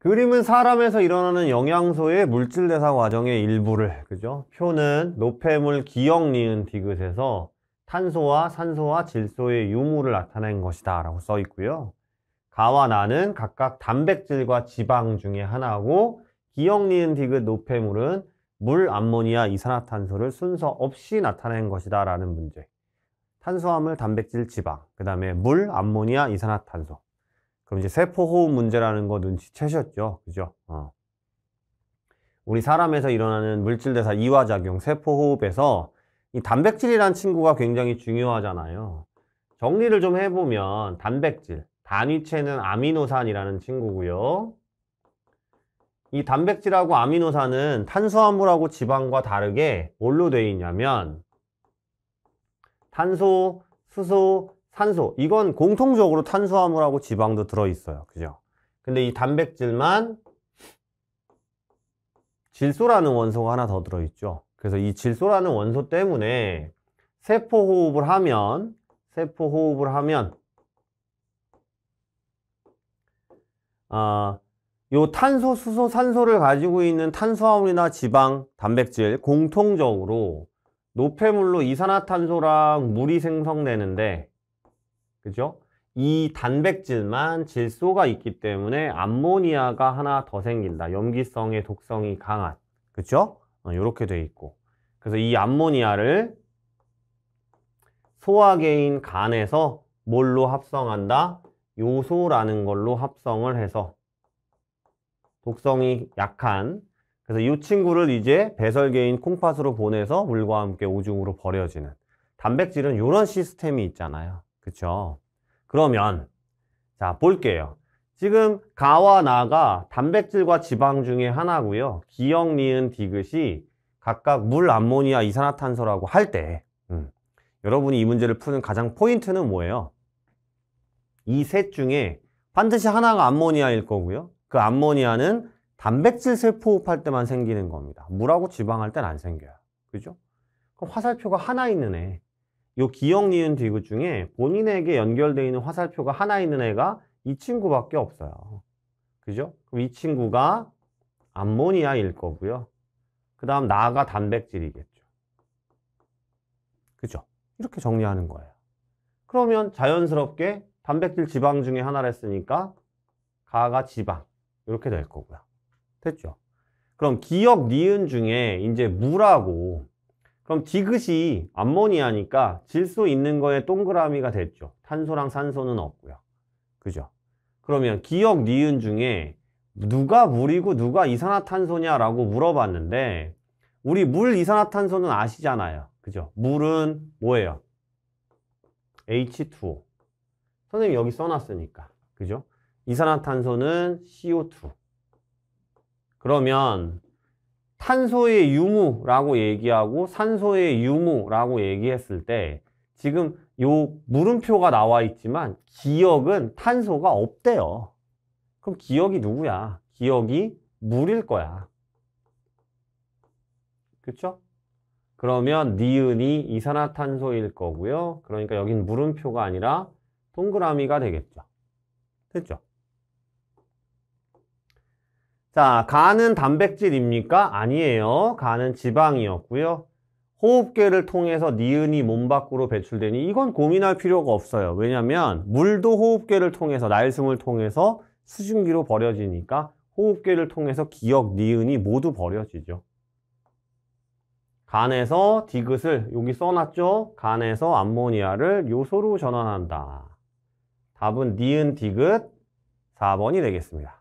그림은 사람에서 일어나는 영양소의 물질 대사 과정의 일부를 그죠? 표는 노폐물 기역 니은 디귿에서 탄소와 산소와 질소의 유무를 나타낸 것이다 라고 써 있고요 가와 나는 각각 단백질과 지방 중에 하나고 기역 니은 디귿 노폐물은 물, 암모니아, 이산화탄소를 순서 없이 나타낸 것이다 라는 문제 탄수화물, 단백질, 지방 그 다음에 물, 암모니아, 이산화탄소 그럼 이제 세포호흡 문제라는 거 눈치채셨죠? 그죠? 어. 우리 사람에서 일어나는 물질대사 이화작용, 세포호흡에서 이 단백질이란 친구가 굉장히 중요하잖아요. 정리를 좀 해보면 단백질, 단위체는 아미노산이라는 친구고요. 이 단백질하고 아미노산은 탄수화물하고 지방과 다르게 뭘로 되어 있냐면 탄소, 수소, 탄소 이건 공통적으로 탄수화물하고 지방도 들어있어요 그죠 근데 이 단백질만 질소라는 원소가 하나 더 들어있죠 그래서 이 질소라는 원소 때문에 세포 호흡을 하면 세포 호흡을 하면 아 요 탄소, 수소, 산소를 가지고 있는 탄수화물이나 지방, 단백질 공통적으로 노폐물로 이산화탄소랑 물이 생성되는데 그죠? 이 단백질만 질소가 있기 때문에 암모니아가 하나 더 생긴다. 염기성의 독성이 강한. 그죠? 이렇게 어, 돼 있고. 그래서 이 암모니아를 소화계인 간에서 뭘로 합성한다? 요소라는 걸로 합성을 해서 독성이 약한 그래서 이 친구를 이제 배설계인 콩팥으로 보내서 물과 함께 오중으로 버려지는 단백질은 이런 시스템이 있잖아요. 그렇죠? 그러면 자 볼게요. 지금 가와 나가 단백질과 지방 중에 하나고요. 기역, 니은, 디귿이 각각 물, 암모니아, 이산화탄소라고 할때 음, 여러분이 이 문제를 푸는 가장 포인트는 뭐예요? 이 셋 중에 반드시 하나가 암모니아일 거고요. 그 암모니아는 단백질 세포호흡할 때만 생기는 겁니다. 물하고 지방할 땐 안 생겨요. 그죠? 그럼 화살표가 하나 있는 애 요기억 니은 디귿 그 중에 본인에게 연결되어 있는 화살표가 하나 있는 애가 이 친구밖에 없어요. 그죠? 그럼 이 친구가 암모니아일 거고요. 그 다음 나가 단백질이겠죠. 그죠? 이렇게 정리하는 거예요. 그러면 자연스럽게 단백질 지방 중에 하나를 했으니까 가가 지방 이렇게 될 거고요. 됐죠? 그럼 기억 니은 중에 이제 무라고 그럼 디귿이 암모니아니까 질소 있는 거에 동그라미가 됐죠. 탄소랑 산소는 없고요. 그죠? 그러면 기억 니은 중에 누가 물이고 누가 이산화탄소냐라고 물어봤는데 우리 물 이산화탄소는 아시잖아요. 그죠? 물은 뭐예요? H2O. 선생님 여기 써놨으니까. 그죠? 이산화탄소는 CO2. 그러면 탄소의 유무라고 얘기하고 산소의 유무라고 얘기했을 때 지금 요 물음표가 나와 있지만 기억은 탄소가 없대요. 그럼 기억이 누구야? 기억이 물일 거야. 그쵸 그러면 니은이 이산화탄소일 거고요. 그러니까 여긴 물음표가 아니라 동그라미가 되겠죠. 됐죠? 자, 간은 단백질입니까? 아니에요. 간은 지방이었고요. 호흡계를 통해서 니은이 몸 밖으로 배출되니 이건 고민할 필요가 없어요. 왜냐하면 물도 호흡계를 통해서 날숨을 통해서 수증기로 버려지니까 호흡계를 통해서 기억, 니은이 모두 버려지죠. 간에서 디귿을 여기 써놨죠? 간에서 암모니아를 요소로 전환한다. 답은 니은 디귿 4번이 되겠습니다.